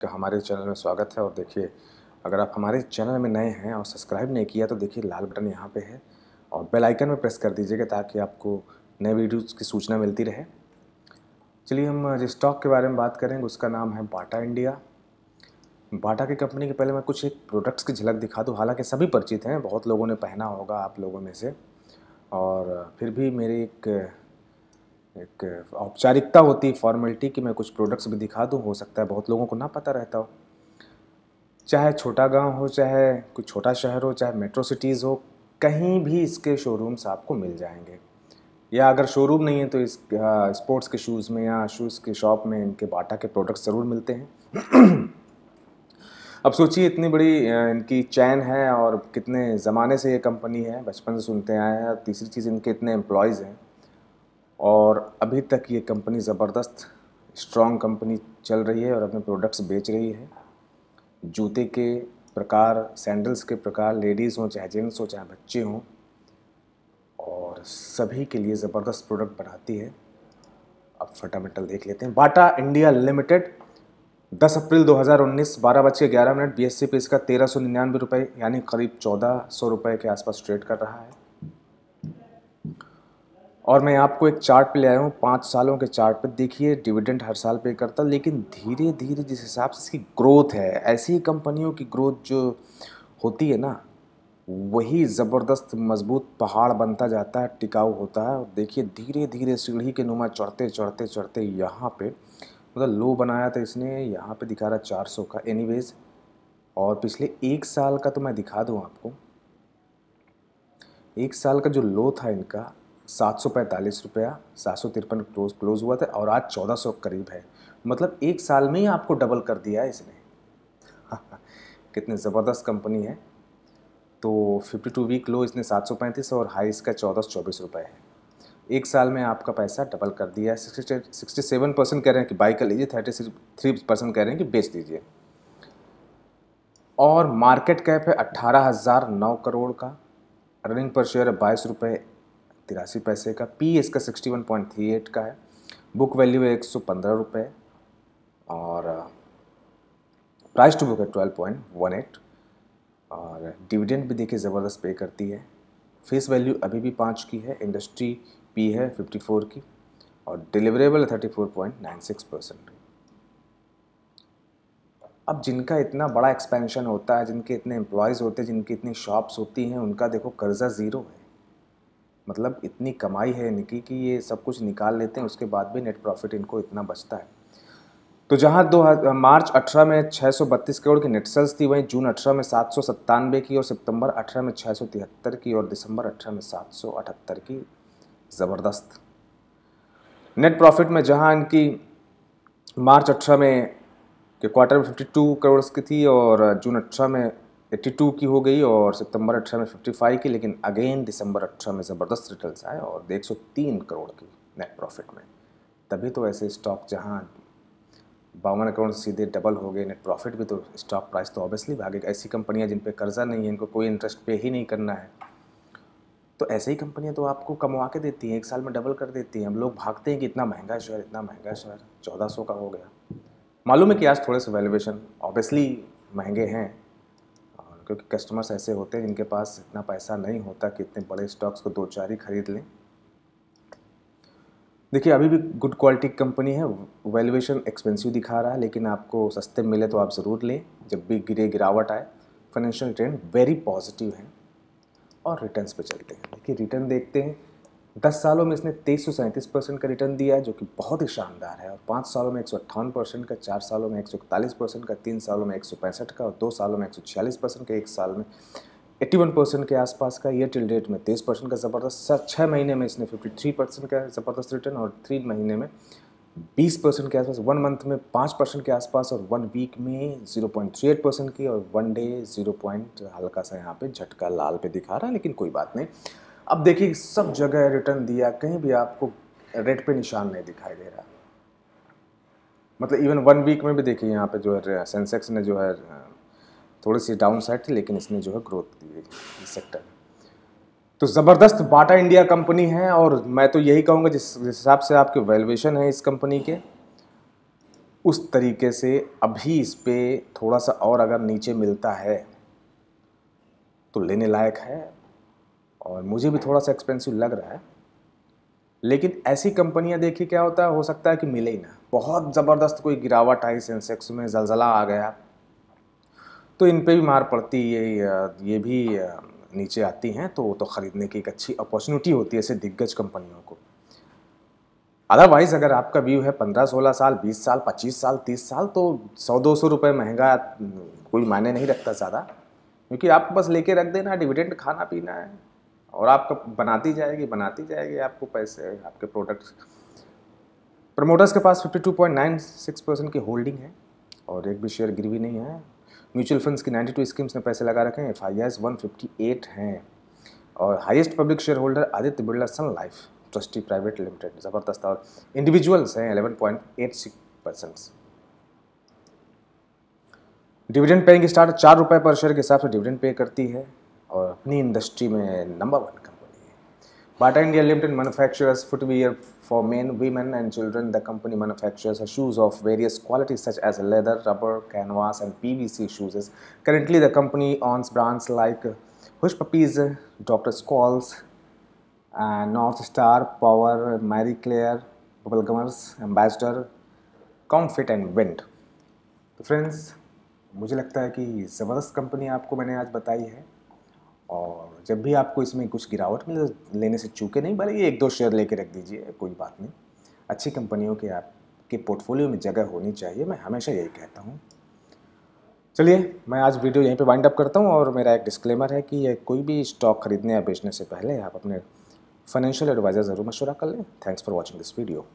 का तो हमारे चैनल में स्वागत है और देखिए अगर आप हमारे चैनल में नए हैं और सब्सक्राइब नहीं किया तो देखिए लाल बटन यहाँ पे है और बेल आइकन में प्रेस कर दीजिएगा ताकि आपको नए वीडियोस की सूचना मिलती रहे चलिए हम जिस स्टॉक के बारे में बात करेंगे उसका नाम है बाटा इंडिया बाटा की कंपनी के पहले मैं कुछ एक प्रोडक्ट्स की झलक दिखा दूँ हालांकि सभी परिचित हैं बहुत लोगों ने पहना होगा आप लोगों में से और फिर भी मेरे एक एक औपचारिकता होती फॉर्मेलिटी कि मैं कुछ प्रोडक्ट्स भी दिखा दूँ हो सकता है बहुत लोगों को ना पता रहता हो चाहे छोटा गांव हो चाहे कोई छोटा शहर हो चाहे मेट्रो सिटीज़ हो कहीं भी इसके शोरूम्स आपको मिल जाएंगे या अगर शोरूम नहीं है तो इस स्पोर्ट्स के शूज़ में या शूज़ के शॉप में इनके बाटा के प्रोडक्ट्स ज़रूर मिलते हैं अब सोचिए इतनी बड़ी इनकी चैन है और कितने ज़माने से ये कंपनी है बचपन से सुनते आए हैं और तीसरी चीज़ इनके इतने एम्प्लॉयज़ हैं और अभी तक ये कंपनी ज़बरदस्त स्ट्रॉन्ग कंपनी चल रही है और अपने प्रोडक्ट्स बेच रही है जूते के प्रकार सैंडल्स के प्रकार लेडीज़ हों चाहे जेंट्स हों चाहे बच्चे हों और सभी के लिए ज़बरदस्त प्रोडक्ट बनाती है अब फटामेटल देख लेते हैं बाटा इंडिया लिमिटेड 10 अप्रैल 2019 बारह बज के ग्यारह मिनट बी एस पे इसका तेरह सौ निन्यानवे रुपये यानी करीब चौदह सौ रुपये के आसपास ट्रेड कर रहा है और मैं आपको एक चार्ट पे ले आया हूँ पाँच सालों के चार्ट पे देखिए डिविडेंड हर साल पे करता लेकिन धीरे धीरे जिस हिसाब से इसकी ग्रोथ है ऐसी कंपनियों की ग्रोथ जो होती है ना वही ज़बरदस्त मजबूत पहाड़ बनता जाता है टिकाऊ होता है और देखिए धीरे धीरे सीढ़ी के नुमा चढ़ते चढ़ते चढ़ते यहाँ पे मतलब लो बनाया था इसने यहाँ पे दिखा रहा चार सौ का एनी और पिछले एक साल का तो मैं दिखा दूँ आपको एक साल का जो लो था इनका सात सौ पैंतालीस रुपया सात सौ तिरपन क्लोज क्लोज हुआ था और आज चौदह सौ करीब है मतलब एक साल में ही आपको डबल कर दिया है इसने कितने ज़बरदस्त कंपनी है तो फिफ्टी टू वीक लो इसने सात सौ पैंतीस और हाई इसका चौदह सौ चौबीस रुपये है एक साल में आपका पैसा डबल कर दिया है सिक्सटी सेवन परसेंट कह रहे हैं कि बाई कर लीजिए थर्टी सिक्स थ्री परसेंट कह रहे हैं कि बेच दीजिए और मार्केट कैप है अट्ठारह हज़ार नौ करोड़ का अर्निंग पर शेयर है बाईस रुपये तिरासी पैसे का पी इसका sixty one point three eight का है बुक वैल्यू है एक सौ पंद्रह रुपये और प्राइस टू बुक है ट्वेल्व पॉइंट वन एट और डिविडेंड भी देखिए ज़बरदस्त पे करती है फेस वैल्यू अभी भी पाँच की है इंडस्ट्री पी है फिफ्टी फोर की और डिलीवरेबल है thirty four point nine six percent अब जिनका इतना बड़ा एक्सपेंशन होता है जिनके इतने एम्प्लॉयज़ होते हैं जिनकी इतनी शॉप्स होती हैं उनका देखो कर्ज़ा ज़ीरो है मतलब इतनी कमाई है इनकी कि ये सब कुछ निकाल लेते हैं उसके बाद भी नेट प्रॉफिट इनको इतना बचता है तो जहां दो मार्च 18 में 632 करोड़ की नेट सेल्स थी वहीं जून 18 में सात की और सितंबर 18 में छः की और दिसंबर 18 में सात की ज़बरदस्त नेट प्रॉफिट में जहाँ इनकी मार्च 18 में के क्वार्टर में 52 करोड़ की थी और जून 18 में 82 की हो गई और सितंबर अठारह में 55 की लेकिन अगेन दिसंबर अठारह में ज़बरदस्त रिटर्न्स आए और 103 करोड़ की नेट प्रॉफिट में तभी तो ऐसे स्टॉक जहाँ बावन करोड़ सीधे डबल हो गए नेट प्रॉफिट भी तो स्टॉक प्राइस तो ऑब्वियसली भागेगा ऐसी कंपनियाँ जिन पर कर्जा नहीं है इनको कोई इंटरेस्ट पे ही नहीं करना है तो ऐसे ही कंपनियाँ तो आपको कमवा के देती हैं एक साल में डबल कर देती हैं हम लोग भागते हैं कि इतना महंगा शेयर इतना महंगा शेयर चौदह सौ का हो गया मालूम है कि आज थोड़े से वैल्यूएशन ऑब्वियसली महंगे हैं क्योंकि कस्टमर्स ऐसे होते हैं जिनके पास इतना पैसा नहीं होता कि इतने बड़े स्टॉक्स को दो चार ही खरीद लें देखिए अभी भी गुड क्वालिटी कंपनी है वैल्यूएशन एक्सपेंसिव दिखा रहा है लेकिन आपको सस्ते मिले तो आप ज़रूर लें जब भी गिरे गिरावट आए फाइनेंशियल ट्रेंड वेरी पॉजिटिव है और रिटर्न्स पे चलते हैं देखिए रिटर्न देखते हैं दस सालों में इसने तेईस सौ सैंतीस परसेंट का रिटर्न दिया है जो कि बहुत ही शानदार है और पाँच सालों में एक सौ अट्ठावन परसेंट का चार सालों में एक सौ इकतालीस परसेंट का तीन सालों में एक सौ पैंसठ का और दो सालों में एक सौ छियालीस परसेंट का एक साल में एट्टी वन परसेंट के आसपास का ईयर टिल डेट में तेईस परसेंट का ज़बरदस्त छः महीने में इसने फिफ्टी थ्री परसेंट का ज़बरदस्त रिटर्न और थ्री महीने में बीस परसेंट के आसपास वन मंथ में पाँच परसेंट के आसपास और वन वीक में zero point three eight percent की और वन डे जीरो पॉइंट हल्का सा यहाँ पे झटका लाल पे दिखा रहा है लेकिन कोई बात नहीं अब देखिए सब जगह रिटर्न दिया कहीं भी आपको रेट पे निशान नहीं दिखाई दे रहा मतलब इवन वन वीक में भी देखिए यहाँ पे जो है सेंसेक्स ने जो है थोड़ी सी डाउन साइड थी लेकिन इसने जो है ग्रोथ दी इस सेक्टर में तो ज़बरदस्त बाटा इंडिया कंपनी है और मैं तो यही कहूँगा जिस हिसाब से आपके वैल्यूएशन है इस कंपनी के उस तरीके से अभी इस पर थोड़ा सा और अगर नीचे मिलता है तो लेने लायक है और मुझे भी थोड़ा सा एक्सपेंसिव लग रहा है लेकिन ऐसी कंपनियां देखिए क्या होता है हो सकता है कि मिले ही ना बहुत ज़बरदस्त कोई गिरावट आई सेंसेक्स में जलजला आ गया तो इन पर भी मार पड़ती ये ये भी नीचे आती हैं तो वो तो ख़रीदने की एक अच्छी अपॉर्चुनिटी होती है ऐसे दिग्गज कंपनियों को अदरवाइज़ अगर आपका व्यू है पंद्रह सोलह साल बीस साल पच्चीस साल तीस साल तो सौ दो सौ रुपये महंगा कोई मायने नहीं रखता ज़्यादा क्योंकि आपको बस लेके रख देना डिविडेंड खाना पीना है और आपका बनाती जाएगी बनाती जाएगी आपको पैसे आपके प्रोडक्ट्स प्रमोटर्स के पास 52.96 परसेंट की होल्डिंग है और एक भी शेयर गिरवी नहीं है म्यूचुअल फंड्स की 92 स्कीम्स में पैसे लगा रखे हैं एफ आई वन हैं और highest public share holder Aditya Birla sun life trustee private limited ज़बरदस्त और इंडिविजुअल्स हैं eleven point eight six percents dividend paying start चार रुपये पर शेयर के हिसाब से डिविडेंड पे करती है और अपनी इंडस्ट्री में नंबर वन कंपनी है Bata India limited manufacturers footwear for men women and children the company manufacture shoes of various quality such as leather rubber canvas and P V C shoes currently the company owns brands like Hush Puppies Doctor Scholl's North Star Power Marie Claire Bubblegummers Ambassador Comfit and wind friends मुझे लगता है कि ज़बरदस्त company आपको मैंने आज बताई है और जब भी आपको इसमें कुछ गिरावट मिले लेने से चूके नहीं भले ये एक दो शेयर लेके रख दीजिए कोई बात नहीं अच्छी कंपनियों के आपके पोर्टफोलियो में जगह होनी चाहिए मैं हमेशा यही कहता हूँ चलिए मैं आज वीडियो यहीं पे वाइंड अप करता हूँ और मेरा एक डिस्क्लेमर है कि कोई भी स्टॉक खरीदने या बेचने से पहले आप अपने फाइनेंशियल एडवाइज़र ज़रूर मशवरा कर लें thanks for watching this video